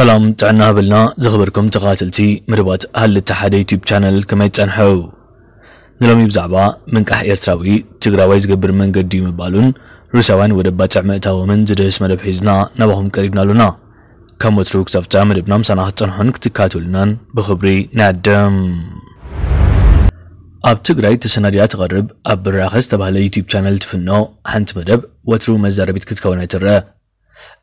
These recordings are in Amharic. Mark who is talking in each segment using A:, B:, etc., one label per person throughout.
A: سلام تعنا بلنا زخبركم تقاتلتي مربات هل التحاد يوتيوب شانل كما تنحو نلومي بزعبا من كح إرتراوي تقراوي زقبر من قدي مبالون روساوان ودبات عمئتا ومن زدهس مدب حزنا نبهم كريبنا لنا كم وتروك تفتا مدبنا مسانا حتنحن كتكاتلنا بخبري نادم ኣብ ትግራይ ተሰናድያ ትቐርብ ኣብ ብራኸ ዝተባህለ ዩቲብ ቻነል ትፍኖ ሓንቲ መደብ ወትሩ መዛረቢት ክትከውና ይትረአ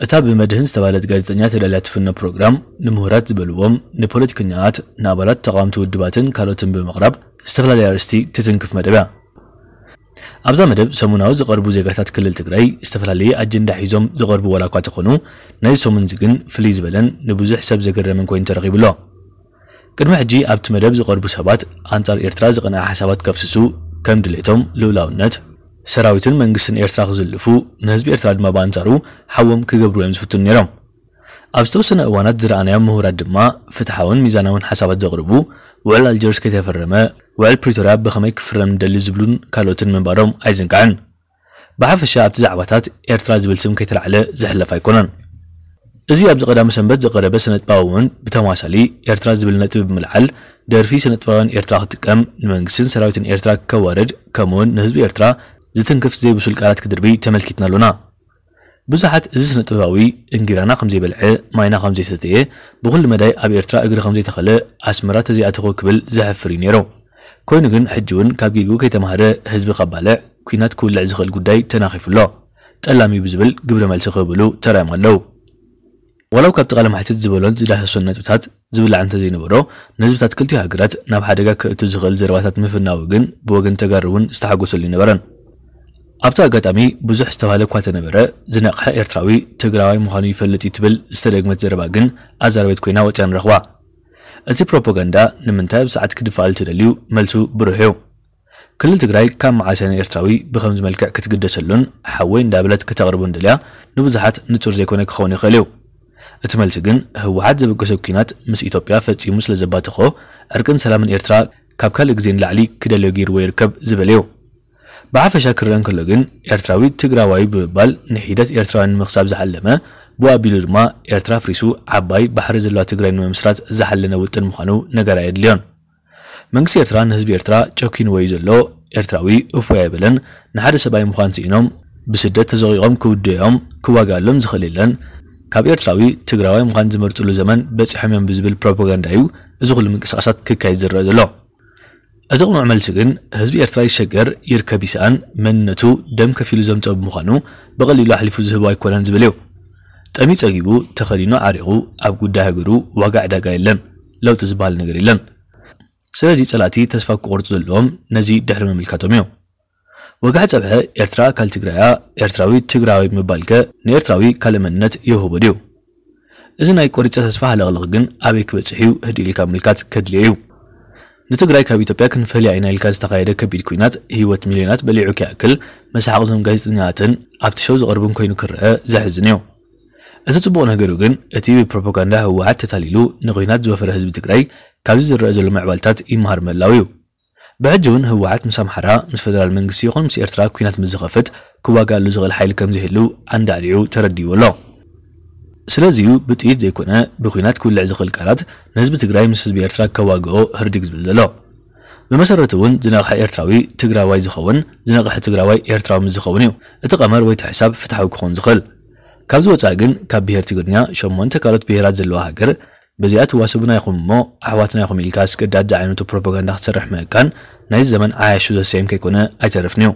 A: እታ ብመድህን ዝተባለት ጋዜጠኛ ተዳልያ ትፍኖ ፕሮግራም ንምሁራት ዝበልዎም ንፖለቲከኛታት ንኣባላት ተቃዋምቲ ውድባትን ካልኦትን ብምቕራብ ዝተፈላለየ ኣርስቲ ትትንክፍ መደብ እያ ኣብዛ መደብ ሰሙናዊ ዝቐርቡ ዜጋታት ክልል ትግራይ ዝተፈላለየ ኣጀንዳ ሒዞም ዝቐርቡ ወላ እኳ እንተኾኑ ናይ ሰሙን እዚ ግን ፍልይ ዝበለን ንብዙሕ ሰብ ዘገረምን ኮይኑ ተረኺብሎ ቅድሚ ሕጂ ኣብቲ መደብ ዝቐርቡ ሰባት ኣንጻር ኤርትራ ዝቐንዐ ሓሳባት ከፍስሱ ከም ድሌቶም ልኡላውነት سراويتن منغسن إرتراخ زلفو نهزب إرتراد ما بانتارو حوام كغبرو يمزفتن نيرام أبستو سنة أوانات زرعانيا مهورات دما فتحاون ميزاناون حسابات زغربو وعلى الجرس كتفرما وعلى بريتوريا بخمي كفرم دل زبلون كالوتن من بارام عايزن كعن بحفشا أبت زعباتات إرتراد زبلسم كترعلى زحلف أيكونان إزي أبز قدام سنبت زقربة سنة باون بتماسالي إرترا زبل نتب بملحل دارفي سنة باون إرترا تكم نمنقسن سراوتن إرترا كوارد كمون نهزب إرترا زتنكف زي بسول قالات كدربي تملكتنا لنا بزحت زس نطباوي انجيرانا خمزي بلعه ماينا خمزي ستيه بكل مداي اب ايرترا اجر خمزي تخله اسمرا تزي اتخو كبل زحفري نيرو ኮይኑ ግን ሕጂ እውን ካብ ጌጉ ከይተማሃረ ህዝቢ ከባልዕ ኩናት ክውልዕ ዝኽእል ጉዳይ ተናኺፉሎ ጠላሚ ብዝብል ግብረ መልሲ ክህብሉ ተራዮም ኣለዉ ወላው ካብቲ ቃለማሕትት ዝበሎን ዝዳሰሶን ነጥብታት ዝብላዕ እንተዘይነበሮ ንህዝብታት ክልቲኡ ሃገራት ናብ ሓደጋ ክእቱ ዝኽእል ዘረባታት ምፍናዊ ግን ብወገን ተጋር እውን ዝተሓጎሰሉ ይነበረን ኣብቲ ኣጋጣሚ ብዙሕ ዝተባሃለ እኳ ተነበረ ዝነቕሐ ኤርትራዊ ትግራዋይ ምዃኑ ይፈልጥ እዩ ትብል ዝተደግመት ዘረባ ግን ኣዛረቤት ኮይና ወፅያ ንረኽባ እቲ ፕሮፓጋንዳ ንምንታይ ብሰዓት ክድፋኣል ትደልዩ መልሱ ብሩህ ክልል ትግራይ ካብ መዓሰነ ኤርትራዊ ብከምዚ መልክዕ ክትግደሰሉን ሓወይ እንዳብለት ክተቕርቡ ንደልያ ንብዙሓት ንጹር ዘይኮነ ክኸውን ይኽእል እዩ እቲ መልሲ ግን ህወሓት ዘበገሶ ኩናት ምስ ኢትዮጵያ ፈፂሙ ስለ ዘባትኾ ዕርቅን ሰላምን ኤርትራ ካብ ካልእ ግዜ ንላዕሊ ክደልዮ ገይርዎ ይርከብ ዝብል እዩ ብሓፈሻ ክረአ እንከሎ ግን ኤርትራዊ ትግራዋይ ብምባል ንሒደት ኤርትራውያን ንምኽሳብ ዝሓለመ ብኣቢሉ ድማ ኤርትራ ፍሪሱ ዓባይ ባሕሪ ዘለዋ ትግራይ ንምምስራት ዝሓለነ ውጥን ምዃኑ ነገር ኣየድልዮን መንግስቲ ኤርትራ ንህዝቢ ኤርትራ ጨኪን እዩ ዘሎ ኤርትራዊ እፎይ ኣይበለን ንሓደ ሰብኣይ ምዃን ስኢኖም ብስደት ተዘቂቖም ክውድዮም ክዋጋሎም ዝኽእል የለን ካብ ኤርትራዊ ትግራዋይ ምዃን ዝመርፅሉ ዘመን በፂሖም እዮም ብዝብል ፕሮፓጋንዳ እዩ እዚ ኩሉ ምንቅስቃሳት ክካየድ ዝረአ ዘሎ እቲ ቁኑዕ መልሲ ግን ህዝቢ ኤርትራ ይሸገር ይርከብ ይስኣን መንነቱ ደም ከፊ ከፊሉ ዘምፀ ብምዃኑ ብቐሊሉ ኣሕሊፉ ዝህቦ ኣይኮነን ዝብል እዩ ጠሚ ፀጊቡ ተኸዲኑ ዓሪቑ ኣብ ጉዳይ ሃገሩ ዋጋ ዕዳጋ የለን ለውጢ ዝበሃል ነገር የለን ስለዚ ፀላእቲ ተስፋ ክቆርፁ ዘለዎም ነዚ ድሕሪ ምምልካቶም እዩ ወጋዕ ፀብሐ ኤርትራ ካል ትግራያ ኤርትራዊ ትግራዊ ምባል ከ ንኤርትራዊ ካልእ መንነት የህቦ ድዩ እዚ ናይ ቆሪፀ ተስፋ ሃለቕልቕ ግን ኣበይ ክበፅሕ እዩ ህድኢልካ ምልካት ከድልዮ እዩ ንትግራይ ካብ ኢትዮጵያ ክንፈልያ ኢና ኢልካ ዝተኻየደ ከቢድ ኩናት ህይወት ሚልዮናት በሊዑ ክኣክል መሳሓቕ ዞም ጋዜጠኛታትን ኣብቲ ሸው ዝቐርቡን ኮይኑ ክረአ ዘሕዝን እዩ እቲ ጽቡቕ ነገሩ ግን እቲ ብፕሮፓጋንዳ ህወሓት ተታሊሉ ንኩናት ዝወፈረ ህዝቢ ትግራይ ካብዚ ዝረአ ዘሎ ምዕባልታት ይመሃር ምህላው እዩ ብሕጂ እውን ህወሓት ምስ ኣምሓራ ምስ ፈደራል መንግስቲ ይኹን ምስ ኤርትራ ኩናት ምስ ዝኸፍት ክዋጋሉ ዝኽእል ሓይሊ ከም ዘይህሉ ኣንዳዕሊዑ ተረዲቡ ኣሎ ስለዚዩ ብጥኢት ዘይኮነ ብኩናት ክብልዕ ዝኽእል ቃላት ንህዝቢ ትግራይ ምስ ህዝቢ ኤርትራ ከዋግኦ ህርድግ ዝብል ዘሎ ብመሰረቱ እውን ዝነቕሐ ኤርትራዊ ትግራዋይ ዝኸውን ዝነቕሐ ትግራዋይ ኤርትራዊ ዝኸውን እዩ እቲ ቀመር ወይ ቲ ፍትሓዊ ክኸውን ዝኽእል ካብዚ ወፃኢ ግን ካብ ብሄር ትግርኛ ሸሞንተ ካልኦት ብሄራት ዘለዋ ሃገር በዚኣ ትዋሰቡና ይኹም እሞ ኣሕዋትና ይኹም ኢልካ ስገዳድ ዝዓይነቱ ፕሮፓጋንዳ ክትሰርሕ ምህካን ናይዚ ዘመን ኣያሹ ዘስየም ከይኮነ ኣይተረፍን እዩ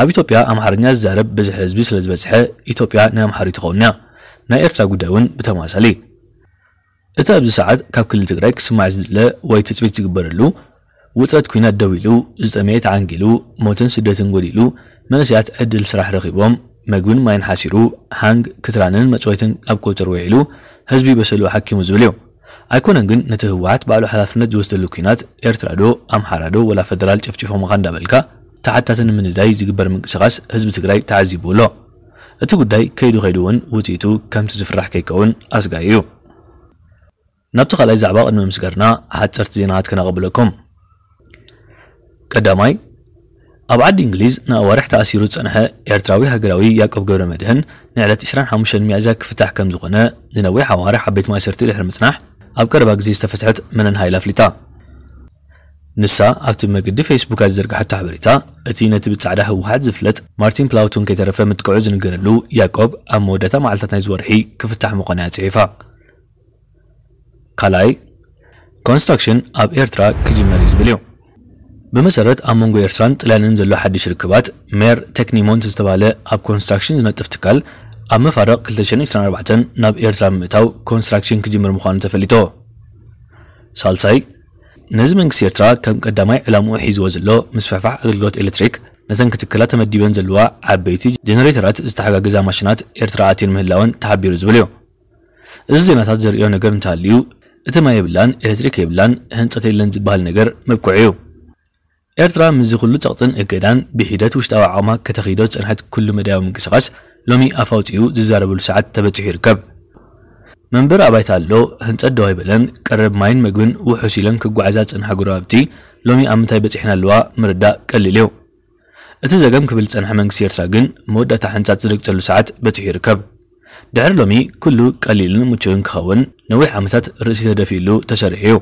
A: ኣብ ኢትዮጵያ ኣምሓርኛ ዝዛረብ ብዝሒ ህዝቢ ስለ ዝበፅሐ ኢትዮጵያ ናይ ኣምሓሪ ትኸውን እያ ናይ ኤርትራ ጉዳይ እውን ብተመሳሳሊ እቲ ኣብዚ ሰዓት ካብ ክልል ትግራይ ክስማዕ ዝድለ ወይ ትፅቢት ዝግበረሉ ውጥረት ኩናት ደው ኢሉ ዝጠመየ ተዓንጊሉ ሞትን ስደትን ጎዲሉ መንስያት ዕድል ስራሕ ረኺቦም መግብን ማይን ሓሲሩ ሃንግ ክትራንን መፅወትን ኣብ ቁፅር ውዒሉ ህዝቢ በሰሉ ሓኪሙ ዝብል እዩ ኣይኮነን ግን ነቲ ህወሓት ባዕሉ ሓላፍነት ዝወስደሉ ኩናት ኤርትራ ዶ ኣምሓራ ዶ ወላ ፈደራል ካ እንዳበልካ ተሓታትን ምንዳይ ዝግበር ምንቅስቓስ ህዝቢ ትግራይ ተዓዚቡ ኣሎ اتو قداي كيدو غيدوون وتيتو كم تزفرح كيكون اسقايو نبتو خلاي زعبا قد ممسكرنا حد سرت زينات كنا قبلكم قداماي ابعاد انجليز نا اوارح تأسيرو تسانحة ارتراوي هقراوي ياكوب قورا مدهن نعلات اسران حموشا الميعزا كفتح كم ننوي حوارح حبيت ما سرتي لحرمتناح ابكر باقزي استفتحت منن هاي لافليتا ንሳ ኣብቲ መግዲ ፌስቡካ ዝዝርግሐቶ ሓበሬታ እቲ ነቲ ብጻዕዳ ህወሓት ዝፍለጥ ማርቲን ፕላውቶን ከይተረፈ ምጥቅዑ ዝንገረሉ ያቆብ ኣብ መወዳእታ መዓልታት ናይ ዝወርሒ ክፍታሕ እያ ጽሒፋ ካልኣይ ኮንስትራክሽን ኣብ ኤርትራ ክጅመር እዩ ዝብል እዩ ብመሰረት ኣብ መንጎ ኤርትራን ጥላንን ዘሎ ሓድሽ ርክባት ሜር ቴክኒሞንት ዝተባሃለ ኣብ ኮንስትራክሽን ዝነጥፍ ትካል ኣብ መፋርቕ 224 ናብ ኤርትራ ምእታው ኮንስትራክሽን ክጅምር ምዃኑ ተፈሊጦ ሳልሳይ ነዚ መንግስቲ ኤርትራ ከም ቀዳማይ ዕላምኡ ሒዝዎ ዘሎ ምስፍሕፋሕ ኣገልግሎት ኤሌክትሪክ ነዘን ክትክላ ተመዲበን ዘለዋ ዓበይቲ ጀነሬተራት ዝተሓጋገዛ ማሽናት ኤርትራ ኣትየን ምህላወን ተሓቢሩ ዝብል እዩ እዚ ዜናታት ዘርዮ ነገር እንተሃልዩ እቲ ማይ የብላን ኤሌክትሪክ የብላን ህንፀት የለን ዝበሃል ነገር መብኩዕ እዩ ኤርትራ ምዝ ኩሉ ፀቕጥን እገዳን ብሒደት ውሽጣዊ ዓቕማ ከተኺዶ ፅንሐት ኩሉ መዳያዊ ምንቅስቓስ ሎሚ ኣፋውፂኡ ዝዛረበሉ ሰዓት ተበፂሑ ይርከብ መንበር ኣባይታ ኣሎ ህንፀት ደዋ ይበለን ቀረብ ማይን ምግብን ውሑስ ኢለን ክጓዓዛ ፅንሓ ጉራብቲ ሎሚ ኣብ ምንታይ በፂሕና ኣለዋ ምርዳእ ቀሊል እዩ እቲ ዘገም ክብል ፀንሐ መንግስቲ ኤርትራ ግን መወዳእታ ሕንፃት ዝርግፀሉ ሰዓት በፂሑ ይርከብ ድሕሪ ሎሚ ኩሉ ቀሊልን ምችውን ክኸውን ነዊሕ ዓመታት ርእሲ ተደፊኢሉ ተሰሪሑ እዩ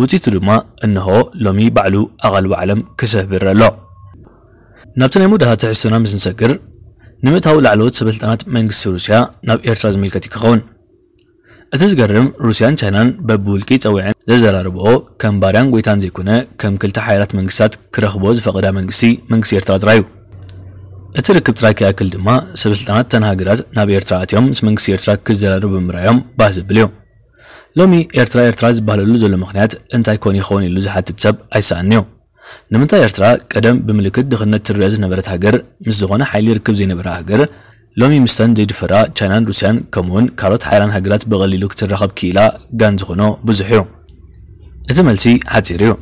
A: ውፅኢቱ ድማ እንሆ ሎሚ ባዕሉ ኣቓልቦ ዓለም ክሰህብር ኣሎ ናብቲ ናይ መወዳእታ ትሕዝቶና ምስ ንሰግር ንምእታዊ ላዕለዎት ሰበልጣናት መንግስቲ ሩስያ ናብ ኤርትራ ዝምልከት ይክኸውን እቲ ዝገርም ሩስያን ቻይናን በብውልቂ ፀዊዐን ዘዘራርብኦ ከም ባርያን ጎይታን ዘይኮነ ከም ክልተ ሓይላት መንግስታት ክረኽቦ ዝፈቐዳ መንግስቲ መንግስቲ ኤርትራ ጥራይ እዩ እቲ ርክብ ጥራይ ከያክል ድማ ሰበስልጣናት ተን ሃገራት ናብ ኤርትራ ኣትዮም ምስ መንግስቲ ኤርትራ ክዘራርቡ ብምርኣዮም ባህ ዘብል እዮም ሎሚ ኤርትራ ኤርትራ ዝበሃለሉ ዘሎ ምክንያት እንታይ ኮን ይኸውን ኢሉ ዝሓትት ሰብ ኣይሰኣኒ እዩ ንምንታይ ኤርትራ ቀደም ብምልክት ድኽነት ትርአ ዝነበረት ሃገር ምስ ዝኾነ ሓይሊ ርክብ ዘይነበረ ሃገር لومی مستن دید فرا چنان روسیان کمون کارت حیران هجرت بغلی لکت رخب کیلا گنج خنو بزحیو. از ملتی حتیریو.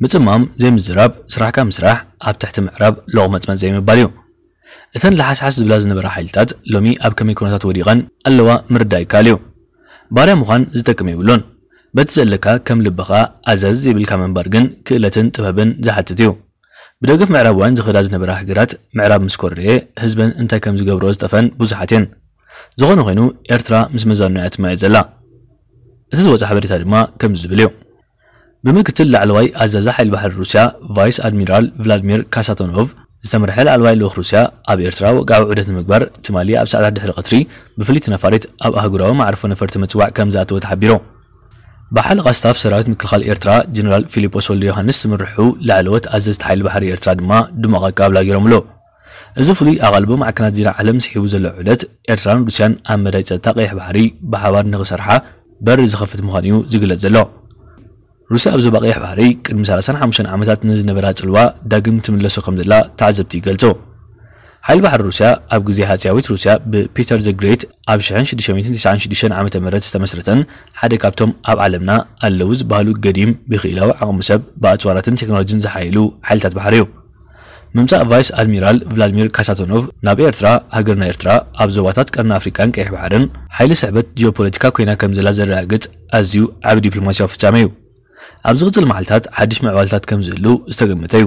A: متمام زي مزراب سرح كام سرح أب تحت معرب لغمت من زي مباليو إثن لحس حس بلاز نبرا حيلتات لومي أب كمي كونتات وريغان اللوا مرداي كاليو بارا مغان زتا كمي بلون بتزلكا كم لبغا أزاز زي بالكامن بارغن كئلتن تفهبن زحتتيو بدقف معراب وان زخداز نبرا حقرات معراب مسكورية هزبن انتا كم زقبرو زتفن بزحاتين زغون غينو إرترا مسمزار نعت ما يزلا اتزوز حبري تالما كم زبليو بمكتل لعلواي أزازح البحر روسيا فايس أدميرال فلاديمير كاساتونوف استمرح العلواي لوخ روسيا أب إرترا وقعوا عدة مقبر تمالية أب ساعة دحر قطري بفليت نفارت أب أهجروا معرفوا نفرت متوع كم زاتو تحبيرو بحال غاستاف سرايت ምክልኻል ኤርትራ ጀነራል ፊሊጶስ ወልደ ዮሃንስ ምርሑ ላዕለወት ኣዘዝቲ ሓይሊ ባሕሪ ኤርትራ ድማ ድመቐ ቃብላ ገይሮምሎ እዚ ፍሉይ ኣቓልቦ ማዕከናት ዚራ ዓለም ስሒቡ ዘሎ ዕለት ኤርትራን ሩስያን ኣብ መዳይ ፀጥታ ቀይሕ ባሕሪ ብሓባር ንኽሰርሓ በሪ ዝኸፍት ምዃኑ እዩ ዝግለጽ ዘሎ ሩስያ ኣብ ዞባ ቀይሕ ባሕሪ ቅድሚ 35 ዓመታት ንዝነበራ ፅልዋ ዳግም ትምለሱ ከም ዘላ ተዓዘብቲ ይገልጹ ሓይሊ ባሕሪ ሩስያ ኣብ ግዜ ሃፀያዊት ሩስያ ብፒተር ዘ ግሬት ኣብ 1696 ዓ ም ዝተመስረተን ሓደ ካብቶም ኣብ ዓለምና ኣለዉ ዝበሃሉ ገዲም ብኽኢላዊ ዓቕሚ ሰብ ብኣፅዋራትን ቴክኖሎጂን ዝሓይሉ ሓይልታት ባሕሪ እዩ ምምፃእ ቫይስ ኣድሚራል ቭላድሚር ካሳቶኖቭ ናብ ኤርትራ ሃገርና ኤርትራ ኣብ ዞባታት ቀርና ኣፍሪካን ቀይሕ ባሕርን ሓይሊ ስሕበት ጂኦፖለቲካ ኮይና ከም ዘላ ዘረጋግጽ ኣዝዩ ዓብ ዲፕሎማስያዊ ፍጻሜ እዩ ኣብዚ ቅፅል መዓልትታት ሓድሽ ምዕባልታት ከም ዝህሉ ዝተገመተ እዩ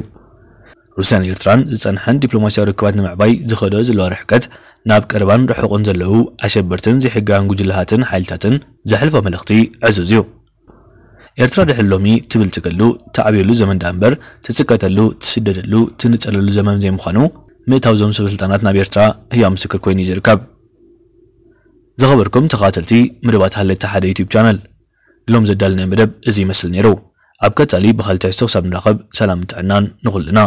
A: روسيان إيرتران زنحن دبلوماسيا ركبات نمعباي زخدوز الوارحكات ناب كربان رحقون زلو عشبرتن زي حقان جلهاتن حالتاتن زحلفة ملختي عزوزيو ኤርትራ ድሕሎሚ ትብል ትገሉ ተዓብየሉ ዘመን ዳ እምበር ትጽቀተሉ ትስደደሉ ትንጸለሉ ዘመን ዘይምዃኑ ምእታዊ ዞም ስብስልጣናት ናብ ኤርትራ ህያው ምስክር ኮይኑ እዩ ዝርከብ ዝኸበርኩም ተኸተልቲ ምድባት ሃለቲ ሓደ ዩትብ ቻነል ሎም ዘዳልናይ መደብ እዚ ይመስል ነይሩ ኣብ ቀጻሊ ብኻልታይ ስቶ ክሳብ ንራኸብ ሰላም ጥዕናን ንኹልና